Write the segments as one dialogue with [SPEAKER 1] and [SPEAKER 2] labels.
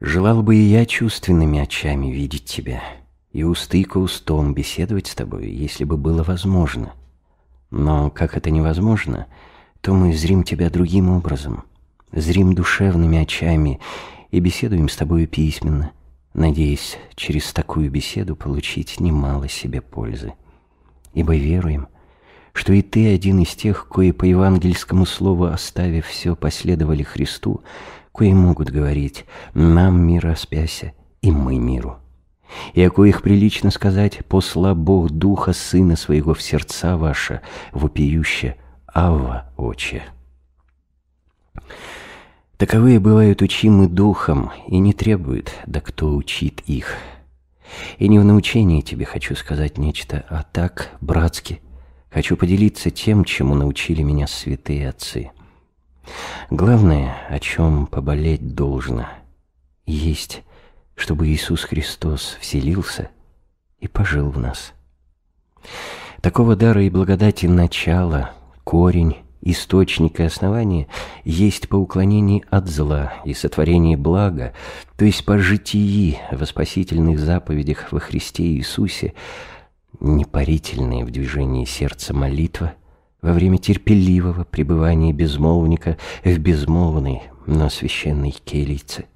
[SPEAKER 1] Желал бы и я чувственными очами видеть тебя, и устыка устом беседовать с тобой, если бы было возможно. Но как это невозможно, то мы зрим тебя другим образом, зрим душевными очами и беседуем с тобою письменно, надеясь через такую беседу получить немало себе пользы. Ибо веруем, что и ты один из тех, кои по евангельскому слову, оставив все, последовали Христу, кои могут говорить «нам мир распяся, и мы миру» и о коих прилично сказать «посла Бог Духа Сына Своего в сердца ваша, вопиюще Ава Отче». Таковые бывают учимы Духом, и не требуют, да кто учит их. И не в научении тебе хочу сказать нечто, а так, братски, хочу поделиться тем, чему научили меня святые отцы. Главное, о чем поболеть должно, есть, чтобы Иисус Христос вселился и пожил в нас. Такого дара и благодати начало, корень, источник и основание есть по уклонении от зла и сотворении блага, то есть по житии во спасительных заповедях во Христе Иисусе, непарительные в движении сердца молитва – во время терпеливого пребывания безмолвника в безмолвной, но священной келице.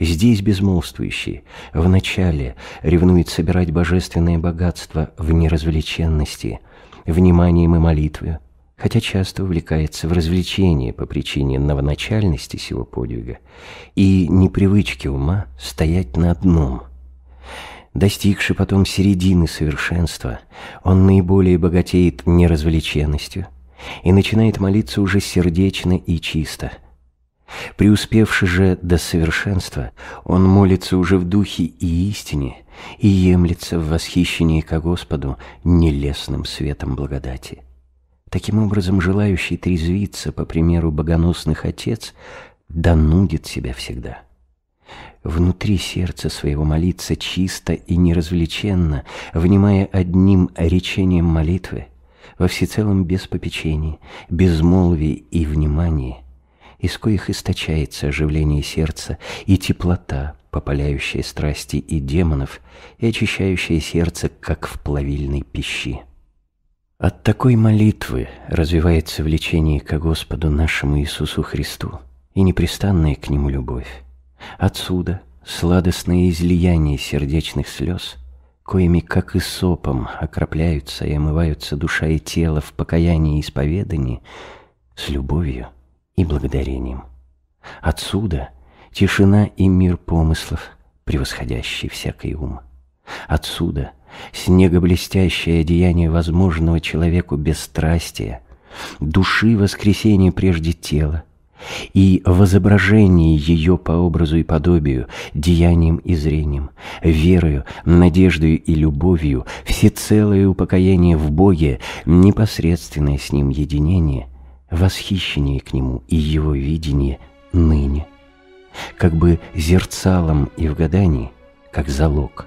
[SPEAKER 1] Здесь безмолвствующий вначале ревнует собирать божественное богатство в неразвлеченности, вниманием и молитвою, хотя часто увлекается в развлечение по причине новоначальности сего подвига и непривычки ума стоять на одном – Достигший потом середины совершенства, он наиболее богатеет неразвлеченностью и начинает молиться уже сердечно и чисто. Преуспевший же до совершенства, он молится уже в духе и истине и емлется в восхищении ко Господу нелесным светом благодати. Таким образом, желающий трезвиться, по примеру богоносных отец, донудит себя всегда внутри сердца своего молиться чисто и неразвлеченно, внимая одним речением молитвы, во всецелом без попечений, безмолвии и внимании, из коих источается оживление сердца и теплота, попаляющая страсти и демонов и очищающая сердце, как в плавильной пищи. От такой молитвы развивается влечение ко Господу нашему Иисусу Христу и непрестанная к Нему любовь. Отсюда сладостные излияния сердечных слез, коими, как и сопом, окропляются и омываются душа и тело в покаянии и исповедании с любовью и благодарением. Отсюда тишина и мир помыслов, превосходящий всякий ум. Отсюда снегоблестящее одеяние возможного человеку без страсти души воскресения прежде тела, и в изображении ее по образу и подобию, деянием и зрением, верою, надеждою и любовью, всецелое упокоение в Боге, непосредственное с Ним единение, восхищение к Нему и Его видение ныне, как бы зерцалом и в гадании, как залог,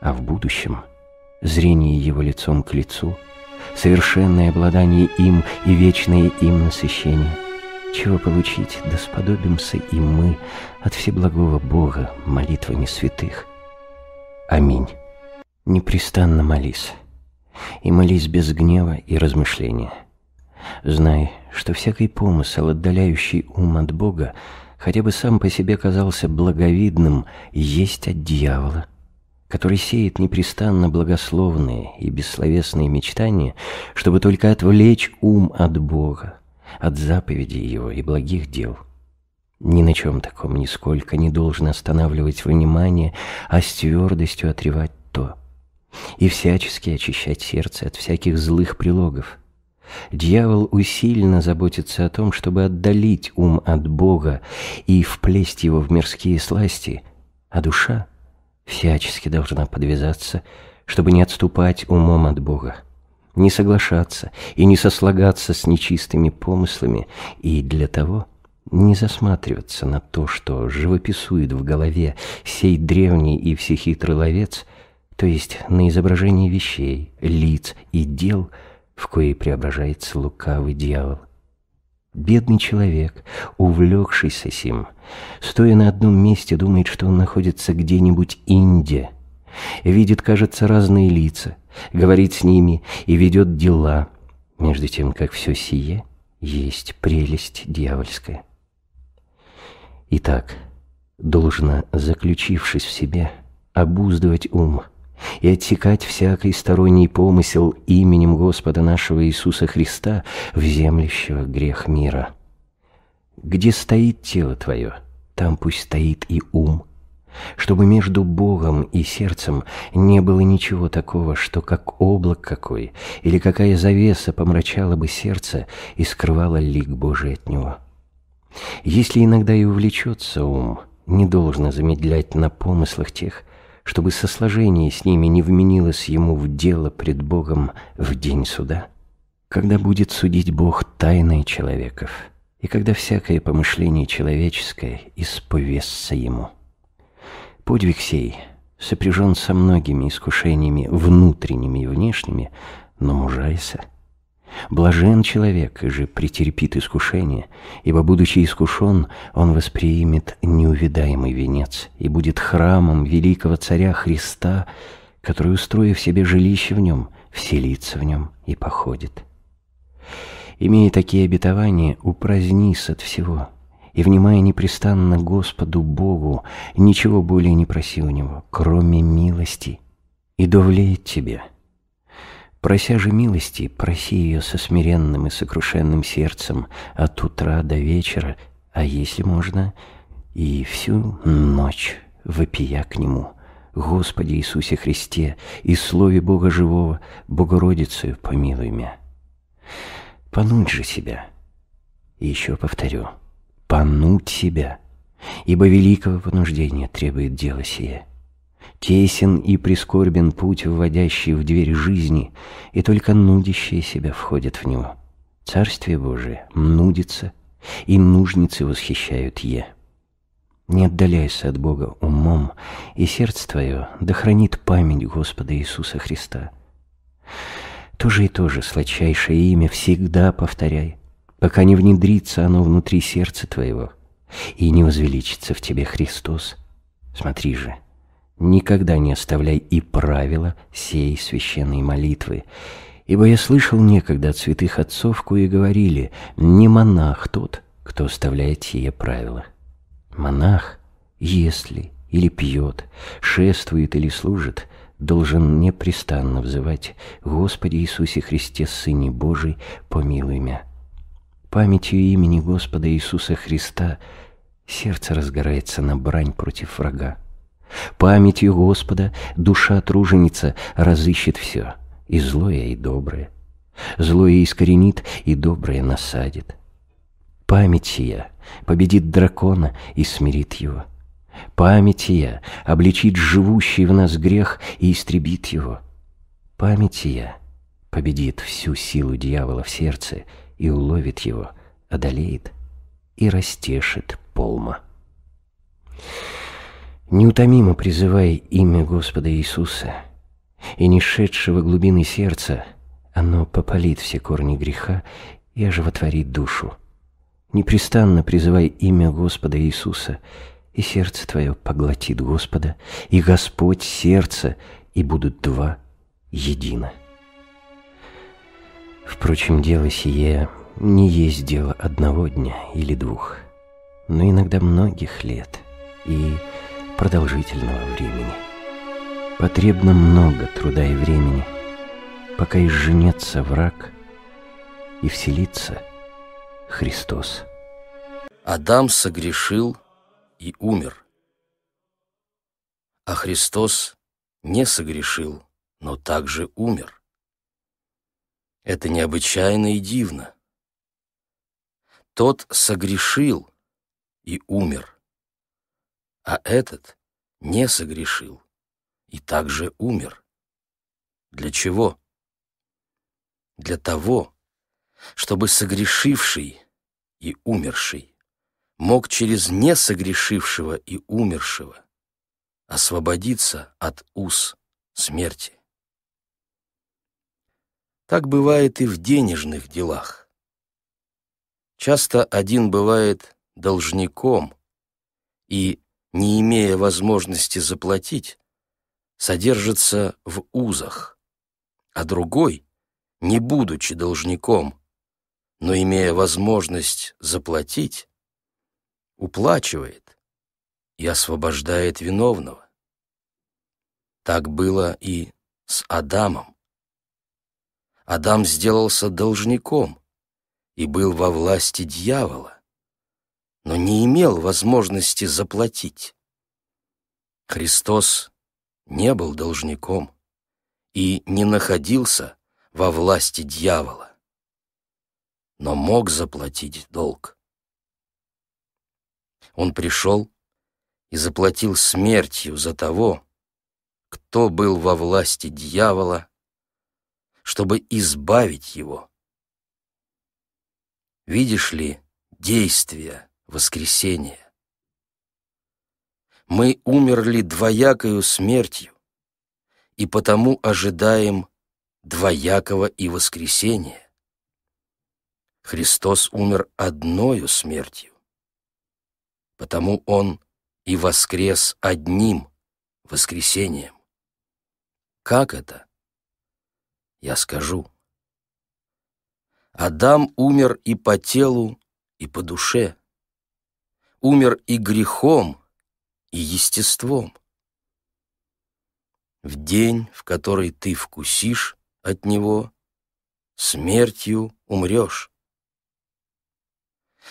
[SPEAKER 1] а в будущем — зрение Его лицом к лицу, совершенное обладание им и вечное им насыщение — чего получить, да сподобимся и мы от всеблагого Бога молитвами святых. Аминь. Непрестанно молись, и молись без гнева и размышления. Знай, что всякий помысел отдаляющий ум от Бога, хотя бы сам по себе казался благовидным, есть от дьявола, который сеет непрестанно благословные и бессловесные мечтания, чтобы только отвлечь ум от Бога от заповедей его и благих дел. Ни на чем таком нисколько не должен останавливать внимание, а с твердостью отревать то. И всячески очищать сердце от всяких злых прилогов. Дьявол усиленно заботится о том, чтобы отдалить ум от Бога и вплесть его в мирские сласти, а душа всячески должна подвязаться, чтобы не отступать умом от Бога не соглашаться и не сослагаться с нечистыми помыслами, и для того не засматриваться на то, что живописует в голове сей древний и всехитрый ловец, то есть на изображение вещей, лиц и дел, в кои преображается лукавый дьявол. Бедный человек, увлекшийся сим, стоя на одном месте, думает, что он находится где-нибудь Инде, видит, кажется, разные лица, говорит с ними и ведет дела, между тем, как все сие есть прелесть дьявольская. Итак, должна заключившись в себе, обуздывать ум и отсекать всякий сторонний помысел именем Господа нашего Иисуса Христа, в вземлющего грех мира. Где стоит тело твое, там пусть стоит и ум – чтобы между Богом и сердцем не было ничего такого, что как облак какой или какая завеса помрачала бы сердце и скрывала лик Божий от него. Если иногда и увлечется ум, не должно замедлять на помыслах тех, чтобы сосложение с ними не вменилось ему в дело пред Богом в день суда, когда будет судить Бог тайной человеков, и когда всякое помышление человеческое исповестся ему. Подвиг сей сопряжен со многими искушениями внутренними и внешними, но мужайся. Блажен человек же претерпит искушение, ибо, будучи искушен, он восприимет неувидаемый венец и будет храмом великого царя Христа, который, устроив себе жилище в нем, вселится в нем и походит. Имея такие обетования, упразднись от всего – и, внимая непрестанно Господу Богу, ничего более не проси у Него, кроме милости, и довлеет тебе. Прося же милости, проси ее со смиренным и сокрушенным сердцем от утра до вечера, а если можно, и всю ночь вопия к Нему». Господи Иисусе Христе и Слове Бога Живого, Богородицею помилуй меня. Понудь же себя. И еще повторю – пануть себя, ибо великого понуждения требует дело сие. Тесен и прискорбен путь, вводящий в дверь жизни, и только нудящие себя входят в него. Царствие Божие нудится, и нужницы восхищают е. Не отдаляйся от Бога умом, и сердце твое да хранит память Господа Иисуса Христа. То же и то же сладчайшее имя всегда повторяй, пока не внедрится оно внутри сердца твоего и не возвеличится в тебе Христос. Смотри же, никогда не оставляй и правила сей священной молитвы, ибо я слышал некогда от святых отцов, кое говорили, не монах тот, кто оставляет сие правила. Монах, если или пьет, шествует или служит, должен непрестанно взывать «Господи Иисусе Христе, Сыне Божий, помилуй меня». Памятью имени Господа Иисуса Христа сердце разгорается на брань против врага. Памятью Господа душа труженица разыщет все, и злое, и доброе. Злое искоренит, и доброе насадит. Память я победит дракона и смирит его. Память я обличит живущий в нас грех и истребит его. Память я победит всю силу дьявола в сердце и уловит его, одолеет и растешит полма. Неутомимо призывай имя Господа Иисуса, и не шедшего глубины сердца оно попалит все корни греха и оживотворит душу. Непрестанно призывай имя Господа Иисуса, и сердце твое поглотит Господа, и Господь сердце, и будут два едино. Впрочем, дело сие не есть дело одного дня или двух, но иногда многих лет и продолжительного времени. Потребно много труда и времени, пока изженется враг и
[SPEAKER 2] вселится Христос. Адам согрешил и умер, а Христос не согрешил, но также умер. Это необычайно и дивно. Тот согрешил и умер, а этот не согрешил и также умер. Для чего? Для того, чтобы согрешивший и умерший мог через несогрешившего и умершего освободиться от уз смерти. Так бывает и в денежных делах. Часто один бывает должником и, не имея возможности заплатить, содержится в узах, а другой, не будучи должником, но имея возможность заплатить, уплачивает и освобождает виновного. Так было и с Адамом. Адам сделался должником и был во власти дьявола, но не имел возможности заплатить. Христос не был должником и не находился во власти дьявола, но мог заплатить долг. Он пришел и заплатил смертью за того, кто был во власти дьявола чтобы избавить его. Видишь ли, действие воскресения. Мы умерли двоякою смертью, и потому ожидаем двоякого и воскресения. Христос умер одною смертью, потому Он и воскрес одним воскресением. Как это? я скажу. Адам умер и по телу, и по душе. Умер и грехом, и естеством. В день, в который ты вкусишь от него, смертью умрешь.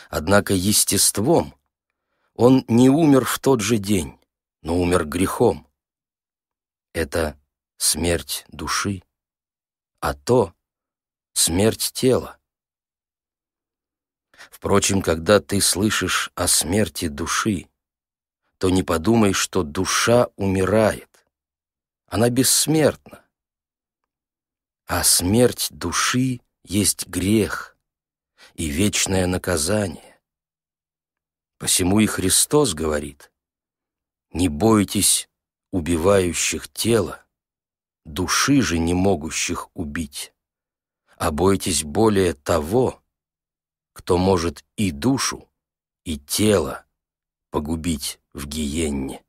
[SPEAKER 2] Однако естеством он не умер в тот же день, но умер грехом. Это смерть души а то — смерть тела. Впрочем, когда ты слышишь о смерти души, то не подумай, что душа умирает. Она бессмертна. А смерть души есть грех и вечное наказание. Посему и Христос говорит, «Не бойтесь убивающих тело, души же не могущих убить, а бойтесь более того, кто может и душу, и тело погубить в гиенне.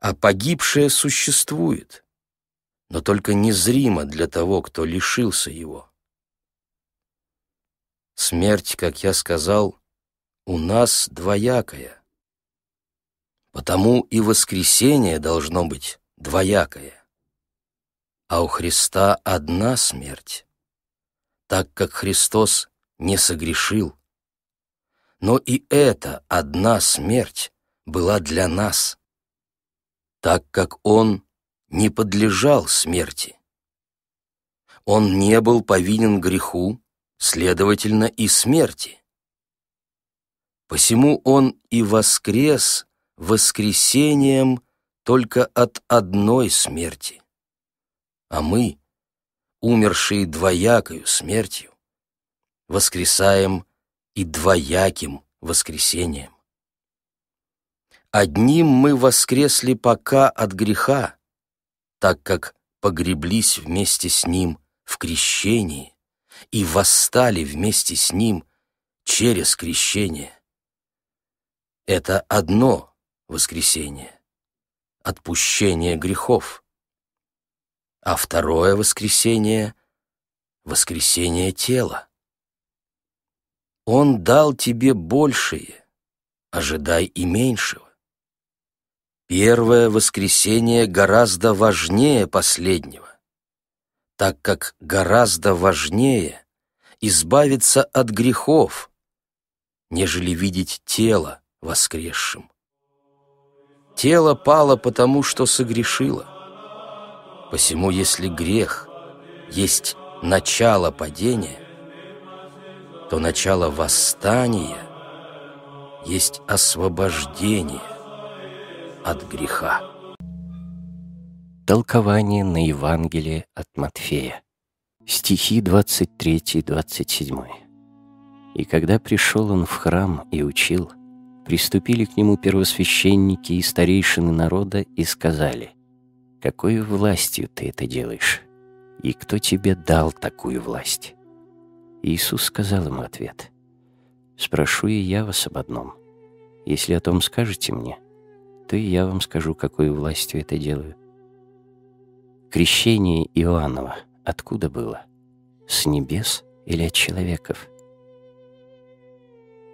[SPEAKER 2] А погибшее существует, но только незримо для того, кто лишился его. Смерть, как я сказал, у нас двоякая. Потому и воскресение должно быть двоякое. А у Христа одна смерть, так как Христос не согрешил. Но и эта одна смерть была для нас, так как Он не подлежал смерти. Он не был повинен греху, следовательно, и смерти. Посему Он и воскрес воскресением только от одной смерти. А мы, умершие двоякою смертью, воскресаем и двояким воскресением. Одним мы воскресли пока от греха, так как погреблись вместе с ним в крещении и восстали вместе с ним через крещение. Это одно воскресение отпущение грехов. А второе воскресение — воскресение тела. Он дал тебе большее, ожидай и меньшего. Первое воскресение гораздо важнее последнего, так как гораздо важнее избавиться от грехов, нежели видеть тело воскресшим. Тело пало потому, что согрешило. Посему, если грех есть начало падения, то начало восстания есть освобождение от греха.
[SPEAKER 1] Толкование на Евангелие от Матфея. Стихи 23-27. «И когда пришел он в храм и учил, приступили к нему первосвященники и старейшины народа и сказали, «Какой властью ты это делаешь? И кто тебе дал такую власть?» Иисус сказал им ответ, «Спрошу и я вас об одном. Если о том скажете мне, то и я вам скажу, какой властью это делаю». Крещение Иоаннова откуда было? С небес или от человеков? —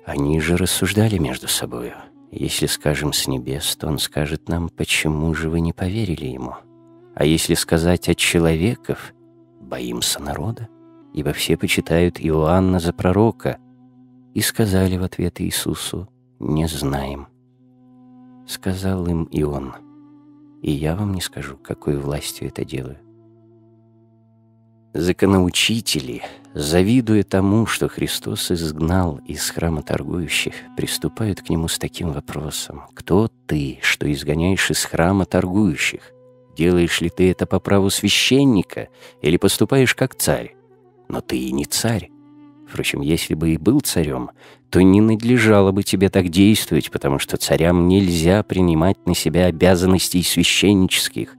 [SPEAKER 1] они же рассуждали между собою. Если скажем с небес, то он скажет нам, почему же вы не поверили ему. А если сказать от человеков, боимся народа, ибо все почитают Иоанна за пророка. И сказали в ответ Иисусу, не знаем. Сказал им и он, и я вам не скажу, какой властью это делаю. Законоучители, завидуя тому, что Христос изгнал из храма торгующих, приступают к нему с таким вопросом. «Кто ты, что изгоняешь из храма торгующих? Делаешь ли ты это по праву священника или поступаешь как царь? Но ты и не царь. Впрочем, если бы и был царем, то не надлежало бы тебе так действовать, потому что царям нельзя принимать на себя обязанностей священнических,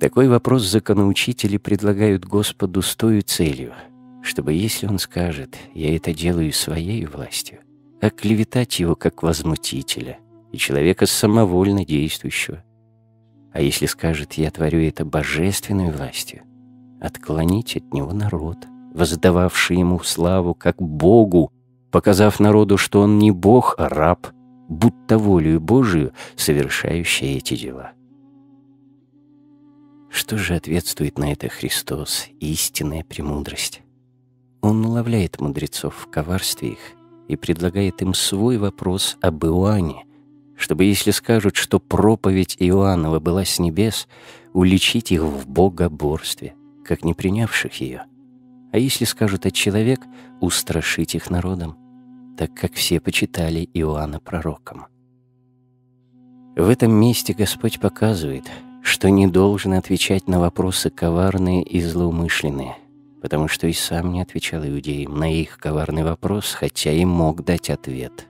[SPEAKER 1] такой вопрос законоучители предлагают Господу с той целью, чтобы, если Он скажет «я это делаю своей властью», оклеветать его как возмутителя и человека самовольно действующего. А если скажет «я творю это божественной властью», отклонить от него народ, воздававший ему славу как Богу, показав народу, что он не Бог, а раб, будто волею Божию совершающий эти дела. Что же ответствует на это Христос, истинная премудрость? Он уловляет мудрецов в коварстве их и предлагает им свой вопрос об Иоанне, чтобы, если скажут, что проповедь Иоаннова была с небес, уличить их в богоборстве, как не принявших ее. А если скажут о человек, устрашить их народом, так как все почитали Иоанна пророком. В этом месте Господь показывает — что не должен отвечать на вопросы коварные и злоумышленные, потому что и сам не отвечал иудеям на их коварный вопрос, хотя и мог дать ответ.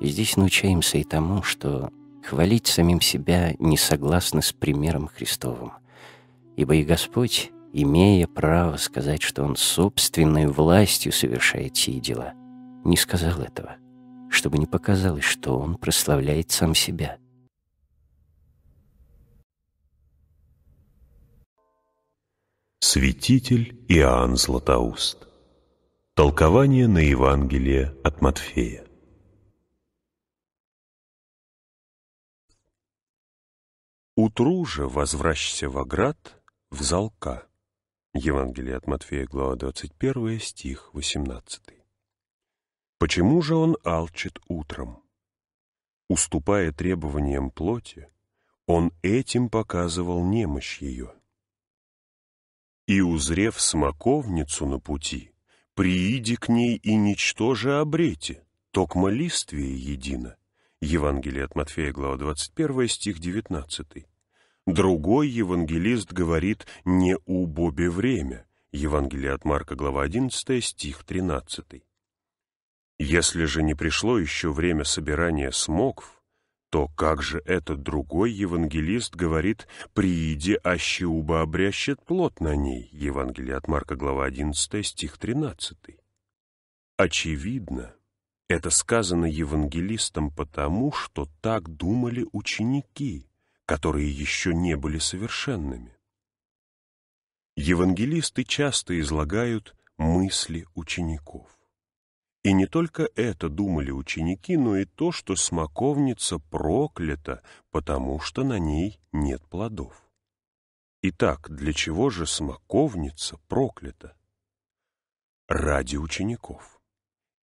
[SPEAKER 1] И здесь научаемся и тому, что хвалить самим себя не согласно с примером Христовым, ибо и Господь, имея право сказать, что Он собственной властью совершает сие дела, не сказал этого, чтобы не показалось, что Он прославляет сам себя –
[SPEAKER 3] Святитель Иоанн Златоуст. Толкование на Евангелие от Матфея. «Утру же возвращся в Оград в залка». Евангелие от Матфея, глава 21, стих 18. Почему же он алчит утром? Уступая требованиям плоти, он этим показывал немощь ее – и, узрев смоковницу на пути, прииди к ней и ничтоже обрете, токмо листвие едино. Евангелие от Матфея, глава 21, стих 19. Другой евангелист говорит «не у Бобе время». Евангелие от Марка, глава 11, стих 13. Если же не пришло еще время собирания смокв, то как же этот другой евангелист говорит «прииде, аще уба обрящет плод на ней» Евангелие от Марка, глава 11, стих 13. Очевидно, это сказано евангелистом потому, что так думали ученики, которые еще не были совершенными. Евангелисты часто излагают мысли учеников. И не только это думали ученики, но и то, что смоковница проклята, потому что на ней нет плодов. Итак, для чего же смоковница проклята? Ради учеников.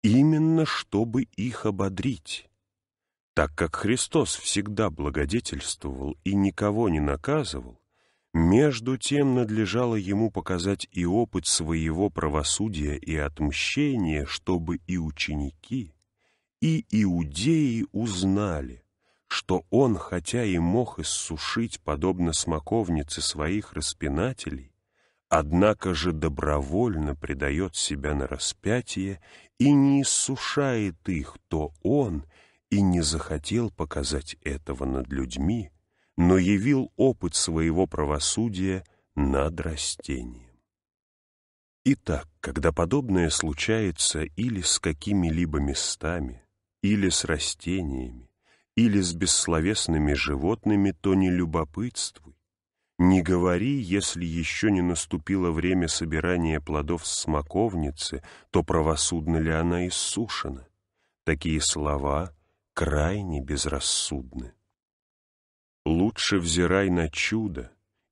[SPEAKER 3] Именно чтобы их ободрить. Так как Христос всегда благодетельствовал и никого не наказывал, между тем надлежало ему показать и опыт своего правосудия и отмщения, чтобы и ученики, и иудеи узнали, что он, хотя и мог иссушить, подобно смоковнице своих распинателей, однако же добровольно предает себя на распятие и не иссушает их, то он и не захотел показать этого над людьми, но явил опыт своего правосудия над растением. Итак, когда подобное случается или с какими-либо местами, или с растениями, или с бессловесными животными, то не любопытствуй. Не говори, если еще не наступило время собирания плодов с смоковницы, то правосудно ли она иссушена. Такие слова крайне безрассудны. Лучше взирай на чудо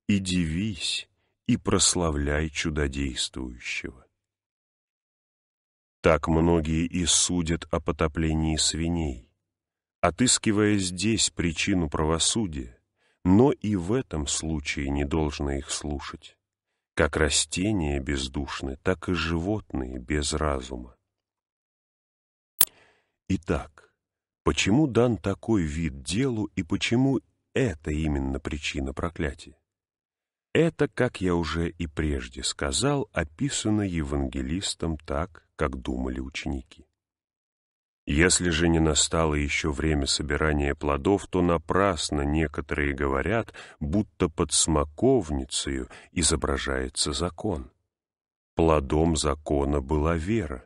[SPEAKER 3] и дивись, и прославляй чудодействующего. Так многие и судят о потоплении свиней, отыскивая здесь причину правосудия, но и в этом случае не должно их слушать. Как растения бездушны, так и животные без разума. Итак, почему дан такой вид делу и почему это именно причина проклятия. Это, как я уже и прежде сказал, описано евангелистом так, как думали ученики. Если же не настало еще время собирания плодов, то напрасно некоторые говорят, будто под смоковницею изображается закон. Плодом закона была вера,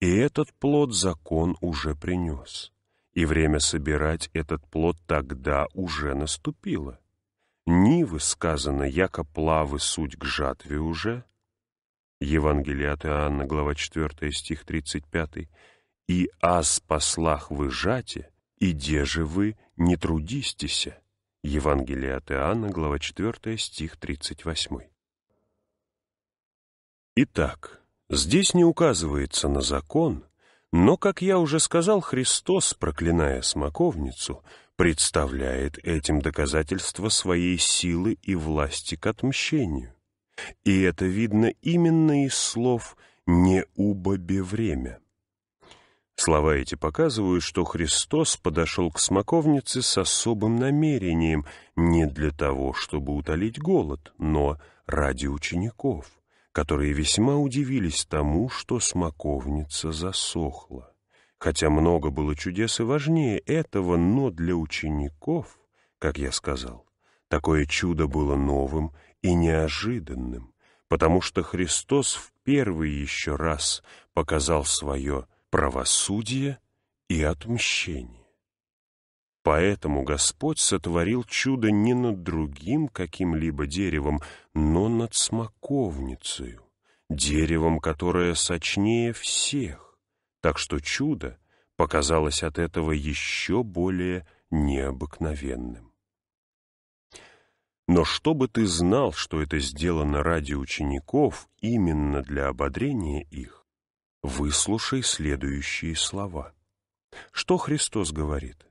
[SPEAKER 3] и этот плод закон уже принес и время собирать этот плод тогда уже наступило. Нивы, сказано, яко плавы суть к жатве уже. Евангелие от Иоанна, глава 4, стих 35. «И аз послах вы жате, и де же вы не трудистися?» Евангелие от Иоанна, глава 4, стих 38. Итак, здесь не указывается на закон, но, как я уже сказал, Христос, проклиная смоковницу, представляет этим доказательство своей силы и власти к отмщению. И это видно именно из слов «не убобе время». Слова эти показывают, что Христос подошел к смоковнице с особым намерением не для того, чтобы утолить голод, но ради учеников – которые весьма удивились тому, что смоковница засохла. Хотя много было чудес и важнее этого, но для учеников, как я сказал, такое чудо было новым и неожиданным, потому что Христос в первый еще раз показал свое правосудие и отмщение. Поэтому Господь сотворил чудо не над другим каким-либо деревом, но над смоковницею, деревом, которое сочнее всех. Так что чудо показалось от этого еще более необыкновенным. Но чтобы ты знал, что это сделано ради учеников, именно для ободрения их, выслушай следующие слова. Что Христос говорит?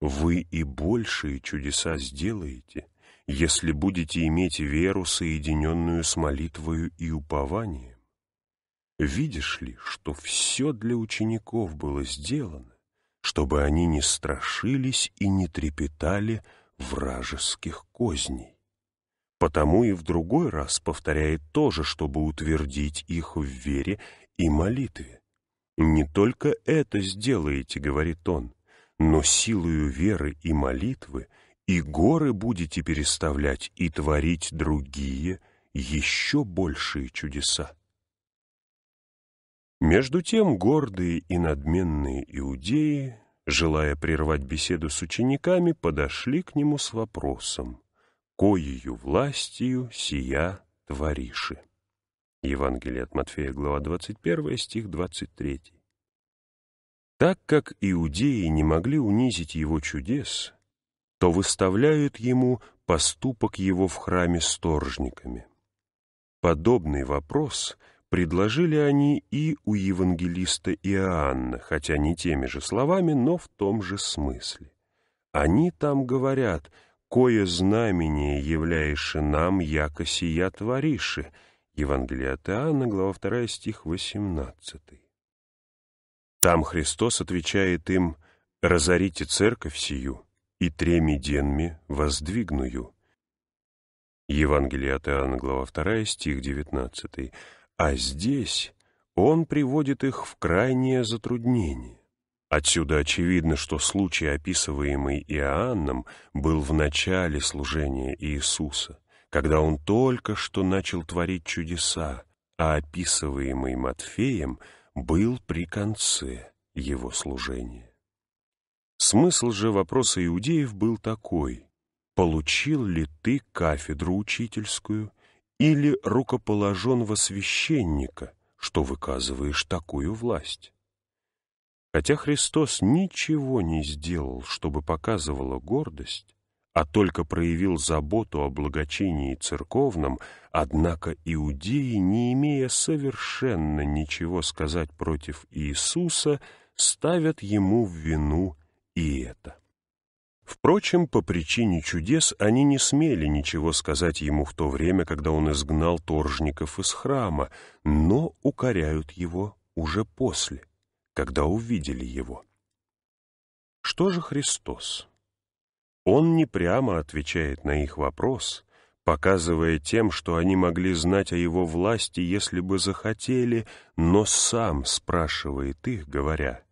[SPEAKER 3] вы и большие чудеса сделаете, если будете иметь веру, соединенную с молитвою и упованием. Видишь ли, что все для учеников было сделано, чтобы они не страшились и не трепетали вражеских козней. Потому и в другой раз повторяет то же, чтобы утвердить их в вере и молитве. «Не только это сделаете, — говорит он, но силою веры и молитвы и горы будете переставлять и творить другие, еще большие чудеса. Между тем гордые и надменные иудеи, желая прервать беседу с учениками, подошли к нему с вопросом «Коею властью сия твориши». Евангелие от Матфея, глава 21, стих 23. Так как иудеи не могли унизить его чудес, то выставляют ему поступок его в храме сторжниками. Подобный вопрос предложили они и у евангелиста Иоанна, хотя не теми же словами, но в том же смысле. Они там говорят «Кое знамение являешь нам, яко сия твориши» Евангелие от Иоанна, глава 2, стих 18. Там Христос отвечает им «Разорите церковь сию, и треми денми воздвигную». Евангелие от Иоанна, глава 2, стих 19. А здесь он приводит их в крайнее затруднение. Отсюда очевидно, что случай, описываемый Иоанном, был в начале служения Иисуса, когда он только что начал творить чудеса, а описываемый Матфеем – был при конце его служения. Смысл же вопроса иудеев был такой. Получил ли ты кафедру учительскую или рукоположенного священника, что выказываешь такую власть? Хотя Христос ничего не сделал, чтобы показывала гордость, а только проявил заботу о благочинии церковном, однако иудеи, не имея совершенно ничего сказать против Иисуса, ставят ему в вину и это. Впрочем, по причине чудес они не смели ничего сказать ему в то время, когда он изгнал торжников из храма, но укоряют его уже после, когда увидели его. Что же Христос? Он не прямо отвечает на их вопрос, показывая тем, что они могли знать о его власти, если бы захотели, но сам спрашивает их, говоря,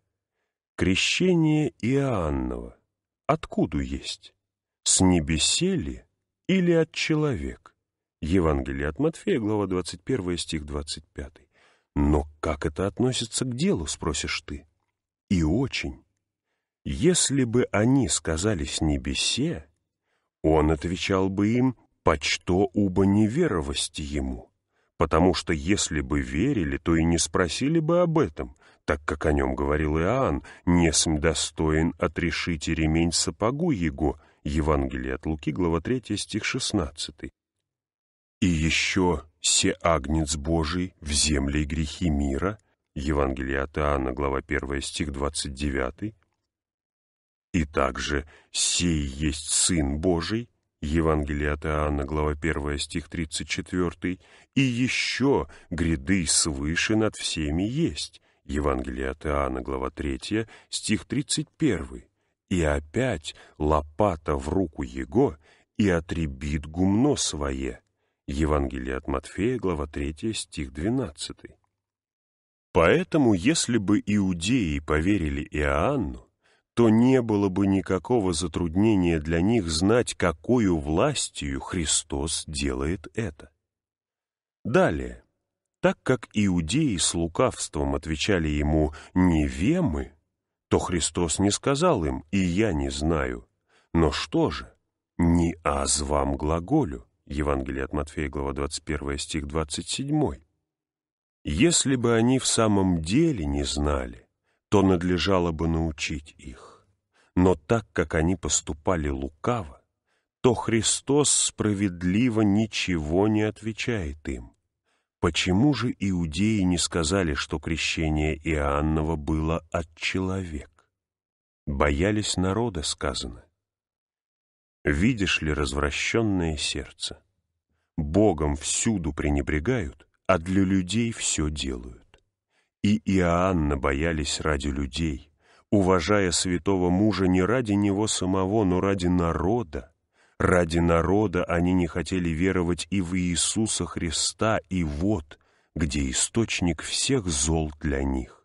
[SPEAKER 3] «Крещение Иоаннова откуда есть? С небесели или от человек?» Евангелие от Матфея, глава 21, стих 25. «Но как это относится к делу?» — спросишь ты. «И очень». Если бы они сказались небесе, он отвечал бы им «почто уба неверовости ему», потому что если бы верили, то и не спросили бы об этом, так как о нем говорил Иоанн, «несм достоин отрешите ремень сапогу его», Евангелие от Луки, глава 3, стих 16. «И еще се агнец Божий в земле грехи мира», Евангелие от Иоанна, глава 1, стих 29, и также «Сей есть Сын Божий», Евангелие от Иоанна, глава 1, стих 34, «И еще гряды свыше над всеми есть», Евангелие от Иоанна, глава 3, стих 31, «И опять лопата в руку Его, и отребит гумно свое», Евангелие от Матфея, глава 3, стих 12. Поэтому, если бы иудеи поверили Иоанну, то не было бы никакого затруднения для них знать, какую властью Христос делает это. Далее, так как иудеи с лукавством отвечали ему «Не «невемы», то Христос не сказал им «и я не знаю». Но что же? «Не аз вам глаголю» Евангелие от Матфея, глава 21, стих 27. Если бы они в самом деле не знали, то надлежало бы научить их. Но так как они поступали лукаво, то Христос справедливо ничего не отвечает им. Почему же иудеи не сказали, что крещение Иоаннова было от человек? Боялись народа, сказано. Видишь ли развращенное сердце? Богом всюду пренебрегают, а для людей все делают и Иоанна боялись ради людей, уважая святого мужа не ради него самого, но ради народа. Ради народа они не хотели веровать и в Иисуса Христа, и вот, где источник всех зол для них.